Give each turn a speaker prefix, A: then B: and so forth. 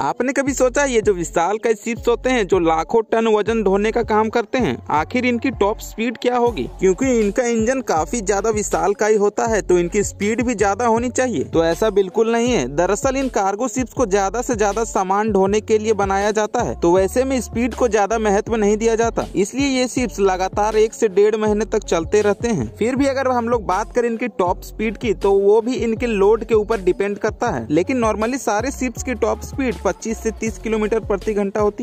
A: आपने कभी सोचा ये जो विशाल का शिप्स होते हैं जो लाखों टन वजन ढोने का काम करते हैं आखिर इनकी टॉप स्पीड क्या होगी क्योंकि इनका इंजन काफी ज्यादा विशाल का ही होता है तो इनकी स्पीड भी ज्यादा होनी चाहिए तो ऐसा बिल्कुल नहीं है दरअसल इन कार्गो शिप्स को ज्यादा से ज्यादा सामान ढोने के लिए बनाया जाता है तो वैसे में स्पीड को ज्यादा महत्व नहीं दिया जाता इसलिए ये शिप्स लगातार एक ऐसी डेढ़ महीने तक चलते रहते हैं फिर भी अगर हम लोग बात करें इनकी टॉप स्पीड की तो वो भी इनके लोड के ऊपर डिपेंड करता है लेकिन नॉर्मली सारे शिप्स की टॉप स्पीड 25 से 30 किलोमीटर प्रति घंटा होती है